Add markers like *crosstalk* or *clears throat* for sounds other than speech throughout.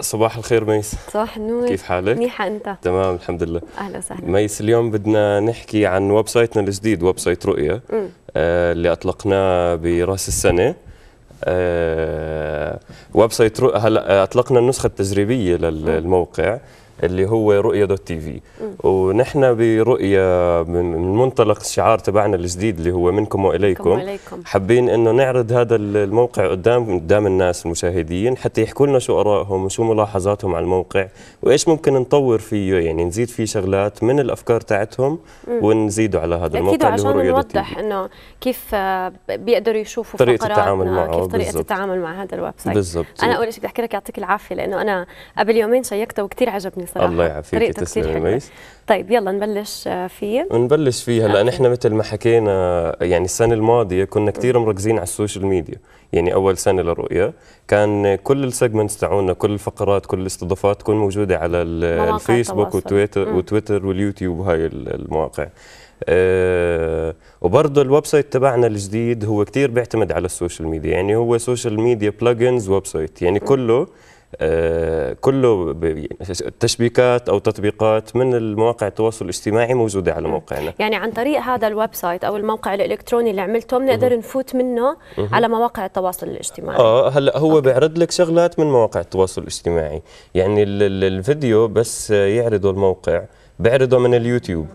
صباح الخير ميس صباح النور كيف حالك؟ منيحة أنت تمام الحمد لله أهلا وسهلا ميس اليوم بدنا نحكي عن ويب سايتنا الجديد ويب سايت رؤية آه اللي أطلقناه برأس السنة آه ويب سايت رؤية هلا آه، أطلقنا النسخة التجريبية للموقع اللي هو رؤية دوت تي في ونحن برؤية من منطلق الشعار تبعنا الجديد اللي هو منكم وإليكم حابين أنه نعرض هذا الموقع قدام قدام الناس المشاهدين حتى يحكوا لنا شو آرائهم وشو ملاحظاتهم على الموقع وإيش ممكن نطور فيه يعني نزيد فيه شغلات من الأفكار تاعتهم ونزيده على هذا الموقع اللي هو رؤية دوت تي في نوضح أنه كيف آه، بيقدروا يشوفوا طريقة التعامل معه كيف طريقة التعامل مع هذا الويب سايت بالضبط أنا أول شيء بدي أحكي لك يعطيك العافية لأنه أنا قبل يومين شيكته وكثير عجبني صراحه الله يعافيك كثير ميس طيب يلا نبلش آه، فيه نبلش فيه هلا نحن مثل ما حكينا يعني السنه الماضيه كنا كثير مركزين على السوشيال ميديا يعني اول سنه للرؤيه كان كل السيجمنتس تاعونا كل الفقرات كل الاستضافات تكون موجوده على الفيسبوك وتويتر وتويتر واليوتيوب وهاي المواقع أه وبرضه الويب سايت تبعنا الجديد هو كثير بيعتمد على السوشيال ميديا يعني هو سوشيال ميديا بلجنز ويب سايت يعني كله آه، كله تشبيكات او تطبيقات من المواقع التواصل الاجتماعي موجوده على موقعنا يعني عن طريق هذا الويب سايت او الموقع الالكتروني اللي عملته بنقدر نفوت منه على مواقع التواصل الاجتماعي اه هلا هو أوكي. بيعرض لك شغلات من مواقع التواصل الاجتماعي يعني الفيديو بس يعرضه الموقع بيعرضه من اليوتيوب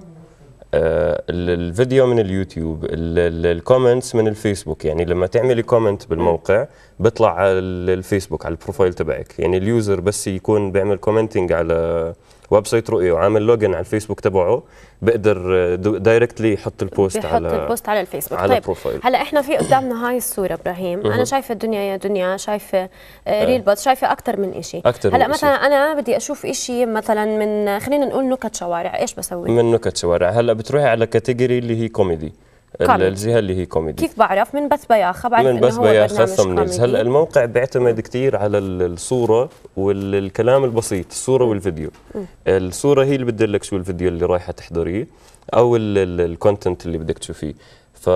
آه، الفيديو من اليوتيوب الكومنتس من الفيسبوك يعني لما تعملي كومنت بالموقع بيطلع على الفيسبوك على البروفايل تبعك يعني اليوزر بس يكون بيعمل كومنتنج على ويب سايت رؤيه وعامل لوجن على الفيسبوك تبعه بقدر آه، دايركتلي يحط البوست على على البوست على الفيسبوك على طيب البروفايل. هلا احنا في قدامنا هاي الصوره ابراهيم انا شايفه الدنيا يا دنيا شايفه ريل آه، بوت آه. شايفه اكثر من شيء هلا مثلا انا بدي اشوف شيء مثلا من خلينا نقول نكت شوارع ايش بسوي من نكت شوارع هلا بتروحي على كاتيجوري اللي هي كوميدي الجهه اللي هي كوميدي كيف بعرف من بس بياخه بعرف من بس بياخه ثمنيلز هلا الموقع بيعتمد كثير على الصوره والكلام البسيط الصوره والفيديو مم. الصوره هي اللي بتدلك شو الفيديو اللي رايحه تحضريه او الكونتنت اللي بدك تشوفيه ف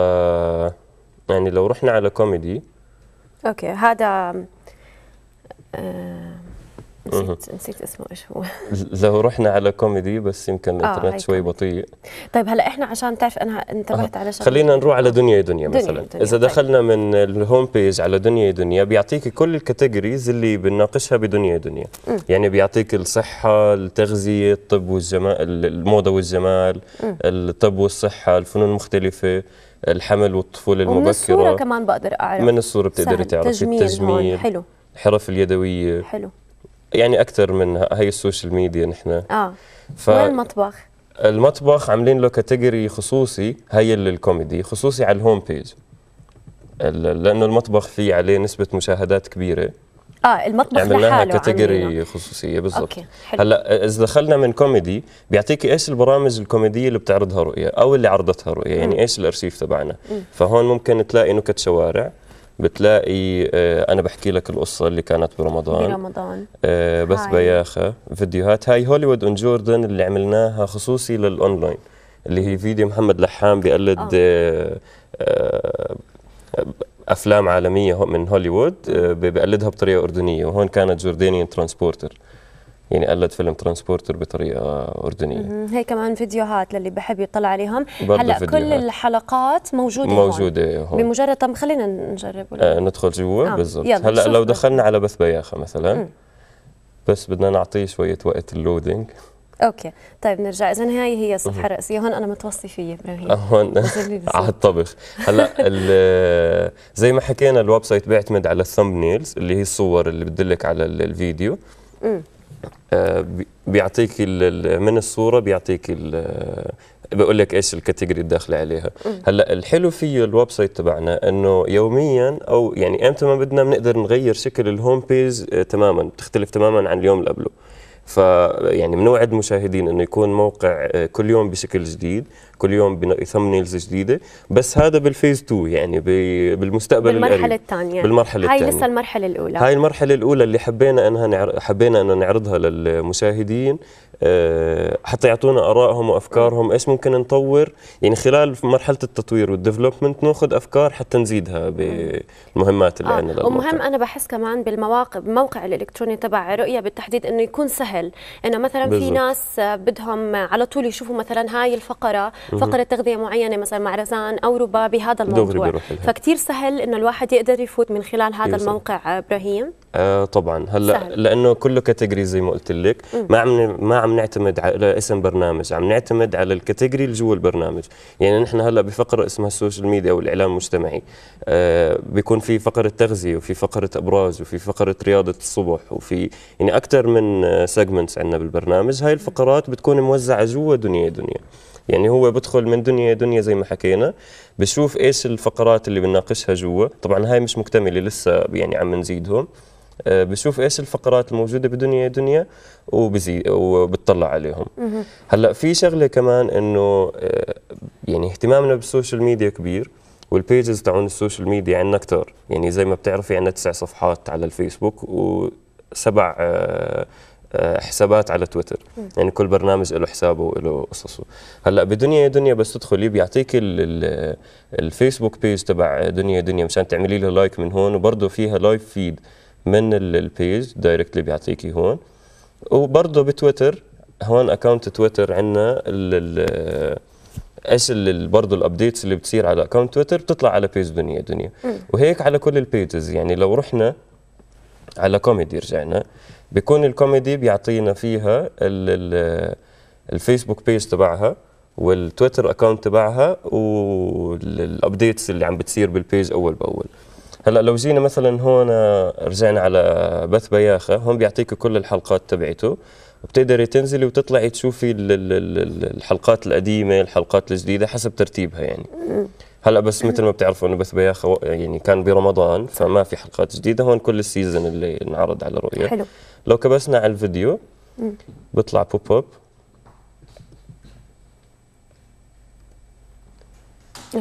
يعني لو رحنا على كوميدي اوكي هذا آه نسيت نسيت اسمه ايش هو لو رحنا على كوميدي بس يمكن آه، الانترنت آه شوي بطيء طيب هلا احنا عشان تعرف انا انتبهت آه. على شغله خلينا نروح على دنيا دنيا, دنيا مثلا دنيا اذا طيب. دخلنا طيب. من الهوم بيج على دنيا دنيا بيعطيك كل الكاتيجوريز اللي بنناقشها بدنيا دنيا م. يعني بيعطيك الصحه التغذيه الطب والجمال الموضه والجمال الطب والصحه الفنون المختلفه الحمل والطفوله المبكره ومن الصوره كمان بقدر اعرف من الصوره بتقدري تعرفي التجميل, التجميل حلو الحرف اليدويه حلو يعني اكثر من هي السوشيال ميديا نحن اه ف... وين المطبخ عاملين له كاتيجوري خصوصي هي للكوميدي خصوصي على الهوم بيج لانه المطبخ فيه عليه نسبه مشاهدات كبيره اه المطبخ عملناها لحاله عملناها كاتيجوري خصوصيه بالضبط هلا اذا دخلنا من كوميدي بيعطيكي ايش البرامج الكوميديه اللي بتعرضها رؤيه او اللي عرضتها رؤيه يعني ايش الارشيف تبعنا فهون ممكن تلاقي نكت شوارع بتلاقي آه، انا بحكي لك القصه اللي كانت برمضان برمضان آه، بس بياخه فيديوهات هاي هوليوود اون جوردن اللي عملناها خصوصي للاونلاين اللي هي فيديو محمد لحام بيقلد آه. افلام عالميه من هوليوود بقلدها بطريقه اردنيه وهون كانت جوردينيان ترانسبورتر يعني قلد فيلم ترانسبورتر بطريقه اردنيه هي كمان فيديوهات للي بحب يطلع عليهم هلا كل الحلقات موجوده موجوده هون, هون. بمجرد طب خلينا نجرب آه ندخل جوا آه. بالضبط هلا لو دخلنا على بث بياخه مثلا م. بس بدنا نعطيه شويه وقت اللودينج اوكي طيب نرجع اذا هاي هي الصفحه الرئيسيه هون انا متوصي فيها ابراهيم آه، هون *laughs* على الطبخ هلا *laughs* زي ما حكينا الويب سايت بيعتمد على الثمب نيلز اللي هي الصور اللي بتدلك على الفيديو آه، بيعطيك من الصوره بيعطيك آه، بقول لك ايش الكاتيجوري الداخله عليها هلا الحلو في الويب سايت تبعنا انه يوميا او يعني امتى ما بدنا بنقدر نغير شكل الهوم آه، بيز تماما بتختلف تماما عن اليوم اللي قبله فيعني بنوعد المشاهدين انه يكون موقع آه، كل يوم بشكل جديد كل يوم بثمنيلز جديده بس هذا بالفيز 2 يعني بالمستقبل بالمرحله الثانيه بالمرحله الثانيه هاي لسه المرحله الاولى هاي المرحله الاولى اللي حبينا انها نعر... حبينا انه نعرضها للمشاهدين آه، حتى يعطونا ارائهم وافكارهم ايش ممكن نطور يعني خلال مرحله التطوير والديفلوبمنت ناخذ افكار حتى نزيدها بالمهمات اللي آه. ومهم انا بحس كمان بالمواقع الموقع الالكتروني تبع رؤيه بالتحديد انه يكون سهل انه مثلا بالزبط. في ناس بدهم على طول يشوفوا مثلا هاي الفقره فقره تغذيه معينه مثلا مع رزان او ربا بهذا الموضوع فكتير سهل انه الواحد يقدر يفوت من خلال هذا يوصل. الموقع آه، ابراهيم آه طبعا هلا سهل. لانه كله كاتيجوري زي ما قلت لك ما عم ما عم نعتمد على اسم برنامج عم نعتمد على الكاتيجوري اللي جوا البرنامج يعني نحن هلا بفقره اسمها السوشيال ميديا او الاعلام المجتمعي آه بيكون في فقره تغذيه وفي فقره ابراج وفي فقره رياضه الصبح وفي يعني اكثر من سيجمنتس آه، عندنا بالبرنامج هاي الفقرات بتكون موزعه جوا دنيا دنيا يعني هو بدخل من دنيا دنيا زي ما حكينا بشوف ايش الفقرات اللي بنناقشها جوا طبعا هاي مش مكتمله لسه يعني عم نزيدهم آه، بشوف ايش الفقرات الموجوده بدنيا دنيا وبزي وبتطلع عليهم هلا في شغله كمان انه آه، يعني اهتمامنا بالسوشيال ميديا كبير والبيجز تاعون السوشيال ميديا عندنا كثار يعني زي ما بتعرفي عندنا تسع صفحات على الفيسبوك وسبع آه، حسابات على تويتر يعني كل برنامج له حسابه وله قصصه هلا بدنيا دنيا بس تدخلي بيعطيك الفيسبوك بيج تبع دنيا دنيا مشان تعملي له لايك من هون وبرضه فيها لايف فيد من البيج دايركتلي بيعطيكي هون وبرضه بتويتر هون اكونت تويتر عندنا ايش برضه الابديتس اللي بتصير على اكونت تويتر بتطلع على بيج دنيا دنيا م. وهيك على كل البيجز يعني لو رحنا على كوميدي رجعنا بيكون الكوميدي بيعطينا فيها الفيسبوك بيج تبعها والتويتر اكونت تبعها والابديتس اللي عم بتصير بالبيج اول باول هلا لو جينا مثلا هون آه، رجعنا على بث بياخه هون بيعطيك كل الحلقات تبعته بتقدري تنزلي وتطلعي تشوفي الحلقات القديمه الحلقات الجديده حسب ترتيبها يعني هلا بس مثل ما بتعرفوا انه بث بياخه يعني كان برمضان فما في حلقات جديده هون كل السيزون اللي انعرض على رؤية حلو لو كبسنا على الفيديو بيطلع بوب اب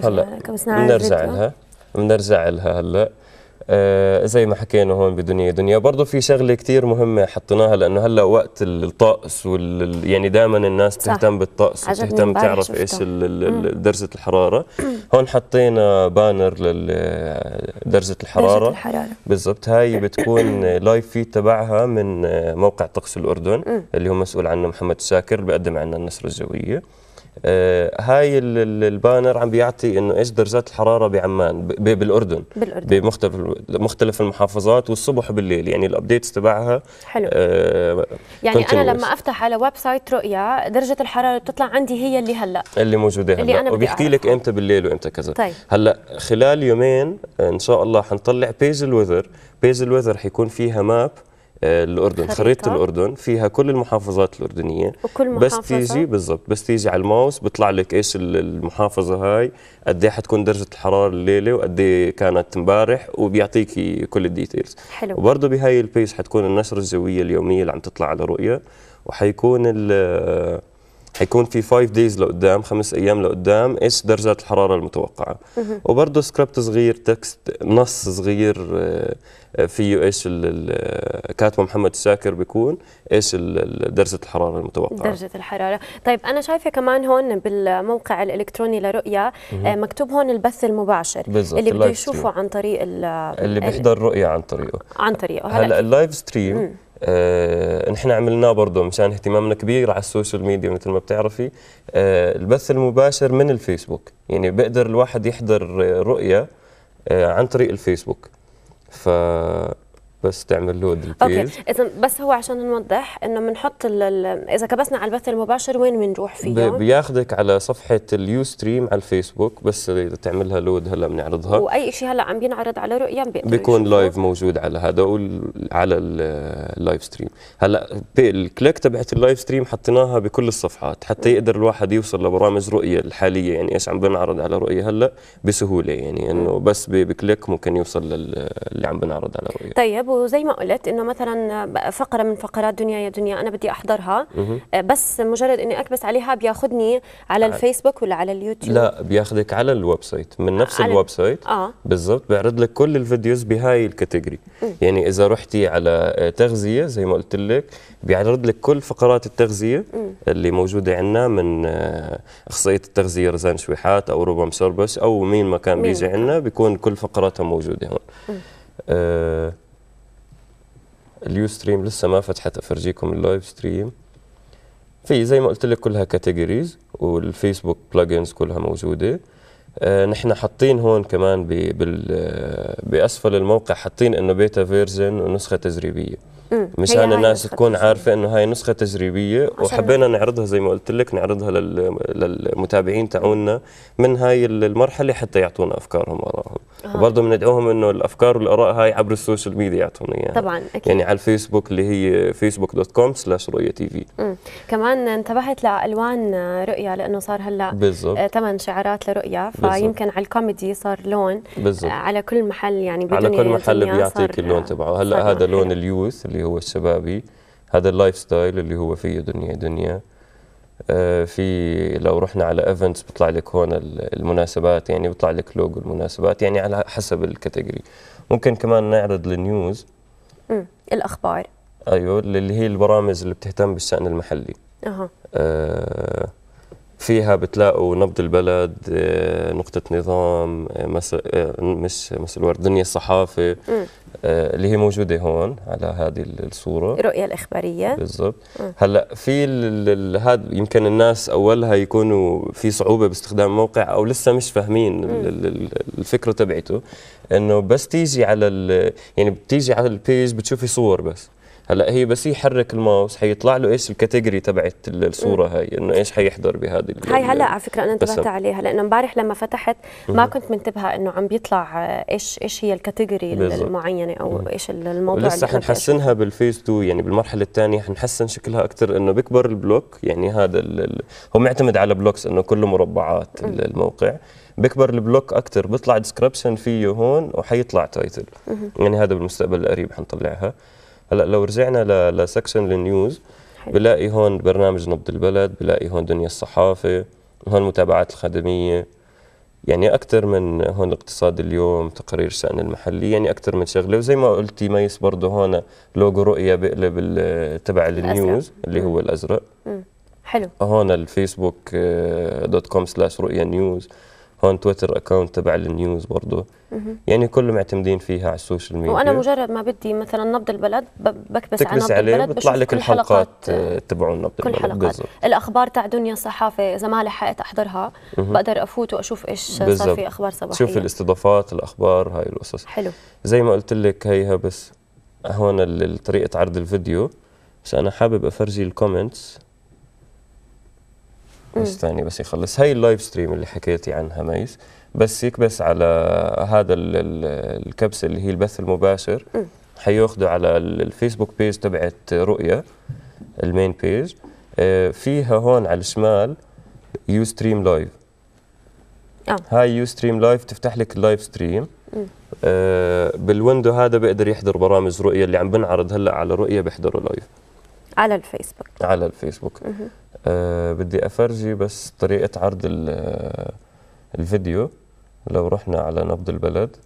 هلا نرجع لها بنرجع لها هلا آه زي ما حكينا هون بدنيا دنيا برضه في شغله كثير مهمه حطيناها لانه هلا وقت الطقس وال يعني دائما الناس تهتم بالطقس تهتم تعرف ايش درجه الحراره *clears throat* هون حطينا بانر لدرجه الحراره درجه الحراره بالضبط هاي بتكون لايف فيد تبعها من آه، موقع طقس الاردن اللي هو مسؤول عنه محمد الشاكر بقدم عنا النشره الجويه آه، هاي البانر عم بيعطي انه ايش درجات الحراره بعمان بالاردن بالاردن بمختلف مختلف المحافظات والصبح وبالليل يعني الابديتس تبعها حلو آه يعني continuous. انا لما افتح على ويب سايت رؤيا درجه الحراره بتطلع عندي هي اللي هلا اللي موجوده هلا اللي أنا وبيحكي لك امتى بالليل وامتى كذا طيب. هلا خلال يومين ان شاء الله حنطلع بيج الوذر بيج الوذر حيكون فيها ماب آه، الاردن خريطه الاردن فيها كل المحافظات الاردنيه وكل محافظة. بس تيجي بالضبط بس تيجي على الماوس بيطلع لك ايش المحافظه هاي قد ايه حتكون درجه الحراره الليله وقد ايه كانت امبارح وبيعطيك كل الديتيلز حلو وبرضه بهاي البيج حتكون النشره الجويه اليوميه اللي عم تطلع على رؤيه وحيكون ال حيكون في 5 دايز لقدام خمس ايام لقدام ايش درجات الحراره المتوقعه وبرضه سكريبت صغير تكست نص صغير آه، فيه ايش آه، كاتبه محمد الشاكر بيكون ايش درجه الحراره المتوقعه درجه الحراره طيب انا شايفه كمان هون بالموقع الالكتروني لرؤيا آه، مكتوب هون البث المباشر بالزبط. اللي بده يشوفه عن طريق اللي بيحضر رؤيا عن طريقه عن طريقه هلا اللايف ستريم آه نحن عملناه برضه مشان اهتمامنا كبير على السوشيال ميديا مثل ما بتعرفي آه البث المباشر من الفيسبوك يعني بقدر الواحد يحضر رؤيه آه عن طريق الفيسبوك ف بس تعمل لود البيز اوكي اذا بس هو عشان نوضح انه بنحط اذا كبسنا على البث المباشر وين بنروح فيه بياخذك على صفحه اليو ستريم على الفيسبوك بس اذا تعملها لود هلا بنعرضها واي شيء هلا عم بينعرض على رؤيا بيكون لايف موجود على هذا على اللايف ستريم هلا الكليك تبعت اللايف ستريم حطيناها بكل الصفحات حتى يقدر الواحد يوصل لبرامج رؤيا الحاليه يعني ايش عم بنعرض على رؤيا هلا بسهوله يعني انه بس بكليك ممكن يوصل للي عم بنعرض على رؤيا طيب وزي ما قلت انه مثلا فقره من فقرات دنيا يا دنيا انا بدي احضرها أه، بس مجرد اني اكبس عليها بياخذني على آه. الفيسبوك ولا على اليوتيوب لا بياخذك على الويب سايت من نفس الويب سايت آه. بالضبط بيعرض لك كل الفيديوز بهاي الكاتيجوري يعني اذا رحتي على آه، تغذيه زي ما قلت لك بيعرض لك كل فقرات التغذيه اللي موجوده عندنا من اخصائيه التغذيه رزان شويحات او روبا مسربس او مين ما كان بيجي عندنا بيكون كل فقراتها موجوده هون آه اليو ستريم لسه ما فتحت افرجيكم اللايف ستريم في زي ما قلت لك كلها كاتيجوريز والفيسبوك بلجنز كلها موجوده آه نحن حاطين هون كمان آه، باسفل الموقع حاطين انه بيتا فيرجن ونسخه تجريبيه مشان الناس تكون عارفه انه هاي نسخه تجريبيه وحبينا نعرضها زي ما قلت لك نعرضها للمتابعين تاعونا من هاي المرحله حتى يعطونا افكارهم وارائهم آه. وبرضه بندعوهم انه الافكار والاراء هاي عبر السوشيال ميديا يعطونا اياها طبعا اكيد يعني على الفيسبوك اللي هي فيسبوك دوت كوم سلاش رؤيا تي في كمان انتبهت لالوان رؤيا لانه صار هلا بالضبط ثمان آه، شعارات لرؤيا فيمكن على الكوميدي صار لون بالزبط. آه، على كل محل يعني على كل محل بيعطيك اللون تبعه هلا هذا لون اليوث اللي اللي هو الشبابي هذا اللايف ستايل اللي هو فيه دنيا دنيا آه، في لو رحنا على ايفنتس بيطلع لك هون المناسبات يعني بيطلع لك لوجو المناسبات يعني على حسب الكاتيجوري ممكن كمان نعرض النيوز امم الاخبار ايوه اللي هي البرامج اللي بتهتم بالشان المحلي اها آه فيها بتلاقوا نبض البلد آه، نقطة نظام آه، مسل آه، مش مسل دنيا الصحافة اللي هي موجودة هون على هذه الصورة الرؤية الإخبارية بالضبط هلا في هذا يمكن الناس أولها يكونوا في صعوبة باستخدام الموقع أو لسه مش فاهمين الفكرة تبعته إنه بس تيجي على يعني بتيجي على البيج بتشوفي صور بس هلا هي بس يحرك الماوس حيطلع له ايش الكاتيجوري تبعت الصوره هاي انه ايش حيحضر بهذه هاي هلا على فكره انا انتبهت عليها لانه امبارح لما فتحت ما كنت منتبهه انه عم بيطلع ايش ايش هي الكاتيجوري المعينه او ايش الموضوع لسه حنحسنها بالفيس 2 يعني بالمرحله الثانيه حنحسن شكلها اكثر انه بيكبر البلوك يعني هذا هو معتمد على بلوكس انه كله مربعات مم. الموقع بيكبر البلوك اكثر بيطلع ديسكربشن فيه هون وحيطلع تايتل يعني هذا بالمستقبل القريب حنطلعها هلا لو رجعنا لسكشن النيوز بلاقي هون برنامج نبض البلد بلاقي هون دنيا الصحافه هون متابعات الخدميه يعني اكثر من هون اقتصاد اليوم تقارير شان المحلي يعني اكثر من شغله وزي ما قلتي ميس برضه هون لوجو رؤيا بقلب تبع النيوز اللي هو الازرق حلو هون الفيسبوك آه، دوت كوم سلاش رؤيا نيوز هون تويتر اكونت تبع النيوز برضه يعني كله معتمدين فيها على السوشيال ميديا وانا مجرد ما بدي مثلا نبض البلد بكبس على نبض عليه البلد بيطلع لك الحلقات آه، تبعون نبض كل البلد حلقات الاخبار تاع دنيا الصحافه اذا ما لحقت احضرها بقدر افوت واشوف ايش صار في اخبار صباحيه شوف الاستضافات الاخبار هاي القصص حلو زي ما قلت لك هيها بس هون طريقه عرض الفيديو بس انا حابب افرجي الكومنتس ثاني بس يخلص هاي اللايف ستريم اللي حكيتي عنها ميس بس يكبس على هذا الكبسه اللي هي البث المباشر حياخذه حياخده على الفيسبوك بيج تبعت رؤيا المين بيج فيها هون على الشمال يو ستريم لايف آه. هاي يو ستريم لايف تفتح لك اللايف ستريم آه، بالويندو هذا بيقدر يحضر برامج رؤيا اللي عم بنعرض هلا على رؤيا بيحضروا لايف على الفيسبوك على الفيسبوك آه بدي افرجي بس طريقه عرض الفيديو لو رحنا على نبض البلد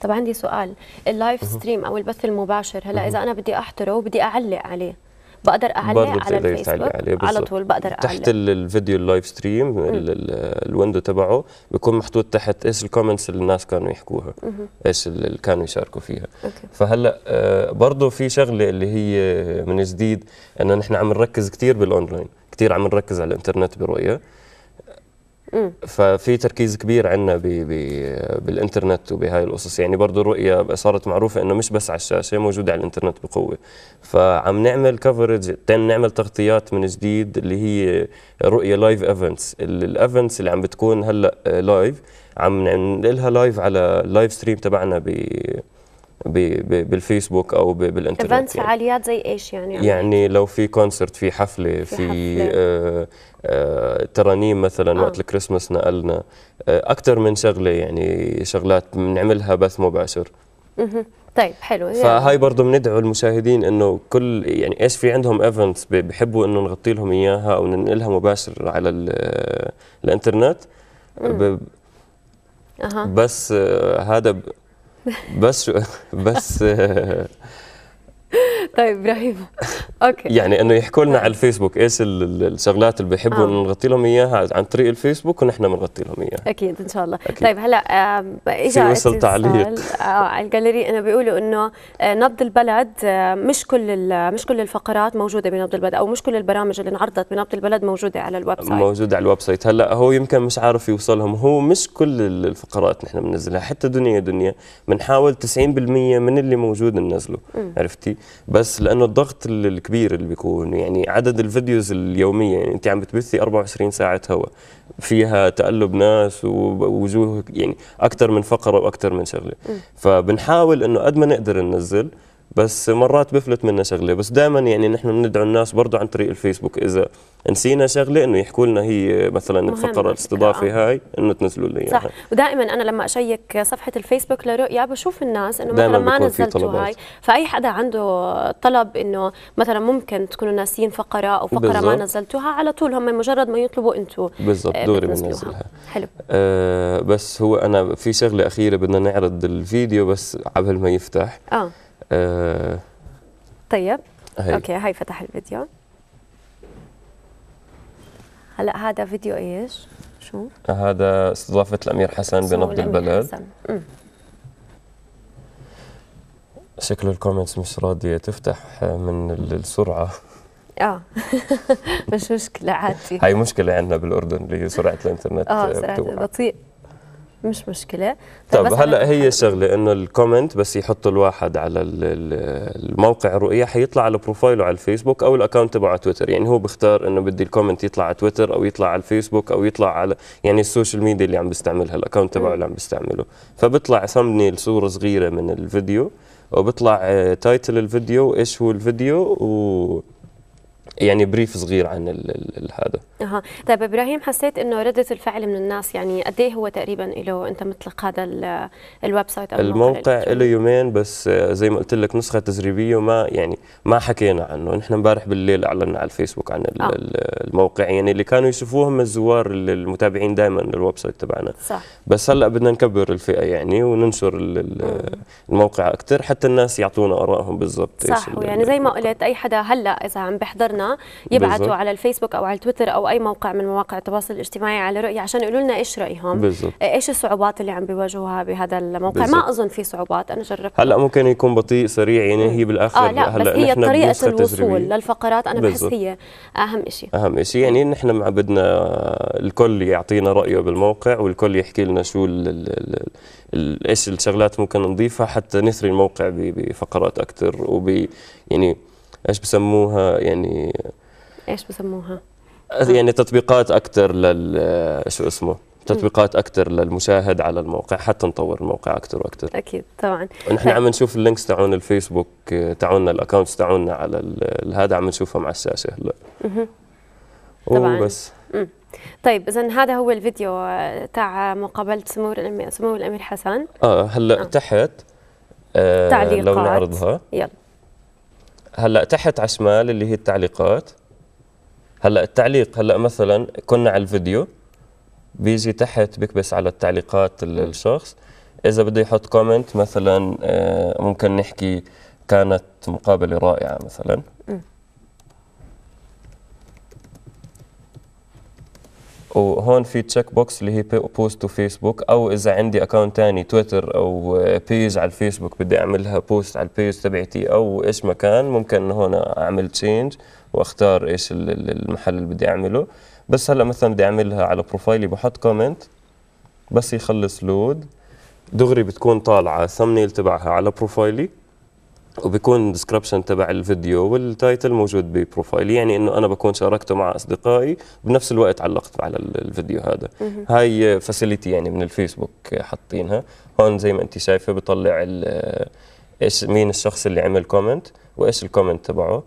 طب عندي سؤال اللايف ستريم او البث المباشر هلا اذا انا بدي احضره وبدي اعلق عليه بقدر اعلق على الفيسبوك على طول بقدر اعلق تحت الفيديو اللايف ستريم الويندو تبعه بيكون محطوط تحت ايش الكومنتس اللي الناس كانوا يحكوها ايش اللي كانوا يشاركوا فيها أوكي. فهلا آه، برضه في شغله اللي هي من جديد انه نحن عم نركز كثير بالاونلاين كثير عم نركز على الانترنت برؤيه ففي تركيز كبير عندنا بالانترنت وبهاي القصص يعني برضه الرؤيه صارت معروفه انه مش بس على الشاشه موجوده على الانترنت بقوه فعم نعمل كفرج نعمل تغطيات من جديد اللي هي رؤيه لايف ايفنتس الايفنتس اللي عم بتكون هلا لايف عم ننقلها لايف على اللايف ستريم تبعنا ب بالفيسبوك او بالانترنت ايفنت يعني. فعاليات زي ايش يعني يعني لو في كونسرت في حفله في, في آه آه ترانيم مثلا آه. وقت الكريسماس نقلنا آه اكثر من شغله يعني شغلات بنعملها بث مباشر اها طيب حلو يعني فهاي برضه بندعو المشاهدين انه كل يعني ايش في عندهم ايفنتس بحبوا انه نغطي لهم اياها او ننقلها مباشر على الانترنت أه. بس هذا بس بس *laughs* *laughs* طيب ابراهيم اوكي يعني انه يحكوا لنا على الفيسبوك ايش الشغلات اللي بيحبوا آه. نغطي لهم اياها عن طريق الفيسبوك ونحن بنغطي لهم اياها اكيد ان شاء الله أكيد. طيب هلا اجى وصل تعليق آه، على الجاليري انه بيقولوا انه آه، نبض البلد آه، مش كل مش كل الفقرات موجوده بنبض البلد او مش كل البرامج اللي انعرضت بنبض البلد موجوده على الويب سايت موجوده على الويب سايت هلا هو يمكن مش عارف يوصلهم هو مش كل الفقرات نحن بننزلها حتى دنيا دنيا بنحاول 90% من اللي موجود ننزله عرفتي بس لانه الضغط الكبير اللي بيكون يعني عدد الفيديوز اليوميه يعني انت عم بتبثي 24 ساعه هوا فيها تقلب ناس ووجوه يعني اكثر من فقره واكثر من شغله فبنحاول انه قد ما نقدر ننزل بس مرات بفلت منا شغله بس دائما يعني نحن بندعو الناس برضه عن طريق الفيسبوك اذا نسينا شغله انه يحكوا لنا هي مثلا الفقره الاستضافه آه. هاي انه تنزلوا لنا اياها صح ودائما انا لما اشيك صفحه الفيسبوك لرؤيا بشوف الناس انه مثلا ما نزلتوا هاي فاي حدا عنده طلب انه مثلا ممكن تكونوا ناسيين فقره او فقره بالزبط. ما نزلتوها على طول هم مجرد ما يطلبوا انتم بالضبط آه، دوري بنزلها حلو آه بس هو انا في شغله اخيره بدنا نعرض الفيديو بس قبل ما يفتح اه آه طيب هي. اوكي هاي فتح الفيديو هلا هذا فيديو ايش؟ شو؟ هذا استضافة الأمير حسن بنبض البلد حسن. شكل الكومنتس مش راضية تفتح من السرعة اه *laughs* مش مشكلة عادي هاي مشكلة عندنا بالأردن اللي سرعة الإنترنت اه سرعة بطيء مش مشكله طيب هلا هي شغله انه الكومنت بس يحطوا الواحد على الموقع رؤيه حيطلع على بروفايله على الفيسبوك او الاكونت تبعه على تويتر يعني هو بيختار انه بدي الكومنت يطلع على تويتر او يطلع على الفيسبوك او يطلع على يعني السوشيال ميديا اللي عم بيستعملها الاكونت تبعه اللي عم بيستعمله فبيطلع ثمني صوره صغيره من الفيديو وبيطلع تايتل آه، الفيديو وايش هو الفيديو و يعني بريف صغير عن هذا اها طيب ابراهيم حسيت انه رده الفعل من الناس يعني قد ايه هو تقريبا له انت مطلق هذا الويب سايت او الموقع له يومين بس آه، زي ما قلت لك نسخه تجريبيه وما يعني ما حكينا عنه نحن امبارح بالليل اعلنا على الفيسبوك عن آه. الموقع يعني اللي كانوا يشوفوه هم الزوار المتابعين دائما للويب سايت تبعنا صح بس هلا بدنا نكبر الفئه يعني وننشر آه. الموقع اكثر حتى الناس يعطونا ارائهم بالضبط صح يعني زي ما قلت اي حدا هلا اذا عم بيحضرنا يبعثوا على الفيسبوك او على التويتر او اي موقع من مواقع التواصل الاجتماعي على رؤيه عشان يقولوا لنا ايش رايهم بالزبط. إيه، ايش الصعوبات اللي عم بيواجهوها بهذا الموقع بالزبط. ما اظن في صعوبات انا جربت هلا ممكن يكون بطيء سريع يعني هي بالاخر آه لا هلا بس هي طريقه الوصول تجربية. للفقرات انا بحس هي اهم شيء اهم شيء يعني نحن بدنا آه، الكل يعطينا رايه بالموقع والكل يحكي لنا شو ايش الشغلات ممكن نضيفها حتى نثري الموقع بفقرات اكثر وب يعني ايش بسموها يعني ايش بسموها؟ أه، يعني تطبيقات اكثر لل آه، شو اسمه؟ تطبيقات اكثر للمشاهد على الموقع حتى نطور الموقع اكثر واكثر اكيد طبعا نحن عم نشوف اللينكس تاعون الفيسبوك آه، تاعونا الاكونتس تاعونا على هذا عم نشوفهم على الشاشه هلا طبعا بس طيب اذا هذا هو الفيديو تاع مقابله سمو سمو الامير حسن اه هلا آه. تحت آه تعليقات لو نعرضها يلا هلا تحت على الشمال اللي هي التعليقات هلا التعليق هلا مثلا كنا على الفيديو بيجي تحت بكبس على التعليقات الشخص اذا بده يحط كومنت مثلا آه، ممكن نحكي كانت مقابله رائعه مثلا وهون في تشيك بوكس اللي هي بوست تو فيسبوك او اذا عندي اكونت ثاني تويتر او بيج آه، على الفيسبوك بدي اعملها بوست على البيج تبعتي او ايش مكان ممكن هون اعمل تشينج واختار ايش المحل اللي بدي اعمله بس هلا مثلا بدي اعملها على بروفايلي بحط كومنت بس يخلص لود دغري بتكون طالعه ثمنيل تبعها على بروفايلي وبيكون ديسكربشن تبع الفيديو والتايتل موجود ببروفايل يعني انه انا بكون شاركته مع اصدقائي بنفس الوقت علقت على الفيديو هذا هاي فاسيليتي يعني من الفيسبوك حاطينها هون زي ما انت شايفه بطلع ايش مين الشخص اللي عمل كومنت وايش الكومنت تبعه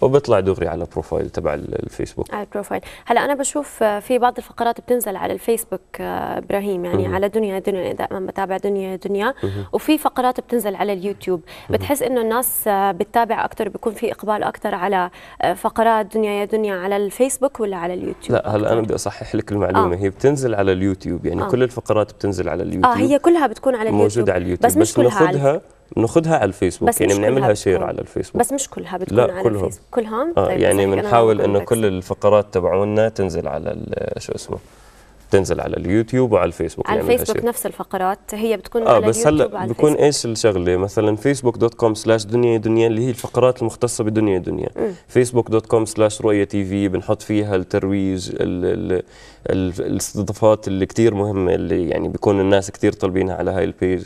وبطلع دغري على البروفايل تبع الفيسبوك على البروفايل هلا انا بشوف آه، في بعض الفقرات بتنزل على الفيسبوك آه، ابراهيم يعني مه. على دنيا دنيا دائما بتابع دنيا دنيا مه. وفي فقرات بتنزل على اليوتيوب مه. بتحس انه الناس آه، بتتابع اكثر بيكون في اقبال اكثر على فقرات دنيا يا دنيا على الفيسبوك ولا على اليوتيوب لا هلا انا بدي اصحح لك المعلومه آه. هي بتنزل على اليوتيوب يعني آه. كل الفقرات بتنزل على اليوتيوب اه هي كلها بتكون على اليوتيوب موجوده على اليوتيوب بس, مش بس كلها ناخذها بناخذها على الفيسبوك بس يعني بنعملها شير على الفيسبوك بس مش كلها بتكون لا على كلهم. الفيسبوك كلها آه طيب يعني بنحاول انه كل الفقرات تبعونا تنزل على شو اسمه تنزل على اليوتيوب وعلى الفيسبوك على الفيسبوك نفس الفقرات هي بتكون آه على بس هلا بكون ايش الشغله مثلا فيسبوك دوت كوم سلاش دنيا دنيا اللي هي الفقرات المختصه بدنيا دنيا فيسبوك دوت كوم سلاش رؤيا تي في بنحط فيها الترويج الاستضافات اللي كثير مهمه اللي يعني بيكون الناس كثير طالبينها على هاي البيج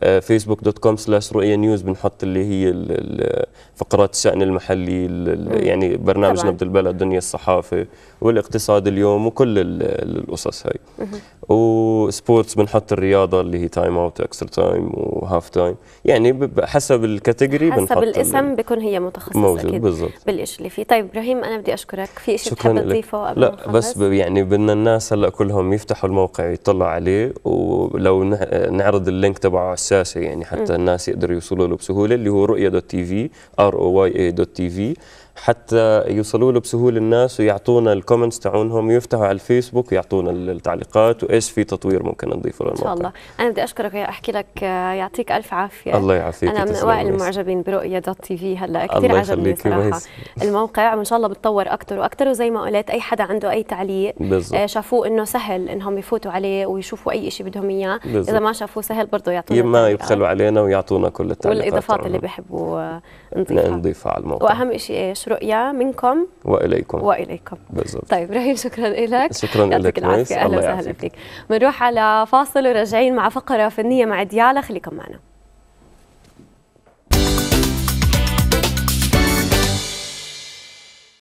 فيسبوك دوت كوم سلاش رؤية نيوز بنحط اللي هي فقرات الشأن المحلي يعني برنامج نبض البلد دنيا الصحافة والاقتصاد اليوم وكل القصص هاي وسبورتس بنحط الرياضة اللي هي تايم اوت اكسترا تايم وهاف تايم يعني حسب الكاتيجوري بنحط حسب الاسم بكون هي متخصصة موجود بالضبط بالشيء اللي فيه طيب إبراهيم أنا بدي أشكرك في شيء بتحب تضيفه لا بس يعني بدنا الناس هلا كلهم يفتحوا الموقع يطلع عليه ولو نعرض اللينك تبعه على الساسه يعني حتى الناس يقدروا يوصلوا له بسهوله اللي هو رؤيه دوت تي في ار او واي اي دوت تي في حتى يوصلوا له بسهوله الناس ويعطونا الكومنتس تاعونهم ويفتحوا على الفيسبوك ويعطونا التعليقات وايش في تطوير ممكن نضيفه للموقع ان شاء الله انا بدي اشكرك احكي لك آه، يعطيك الف عافيه الله يعافيك انا من اوائل المعجبين برؤيه دوت تي في هلا كثير عجبني صراحه بيس. الموقع وان شاء الله بتطور اكثر واكثر وزي ما قلت اي حدا عنده اي تعليق بالزبط. آه، شافوه انه سهل انهم يفوتوا عليه ويشوفوا اي شيء بدهم اياه اذا ما شافوه سهل برضه يعطونا ما يبخلوا علينا ويعطونا كل التعليقات والاضافات اللي بيحبوا نضيفها على الموقع واهم شيء ايش رؤيا منكم واليكم واليكم بالزبط. طيب ابراهيم شكرا لك شكرا لك يعطيك العافيه اهلا وسهلا فيك بنروح على فاصل وراجعين مع فقره فنيه مع ديالا خليكم معنا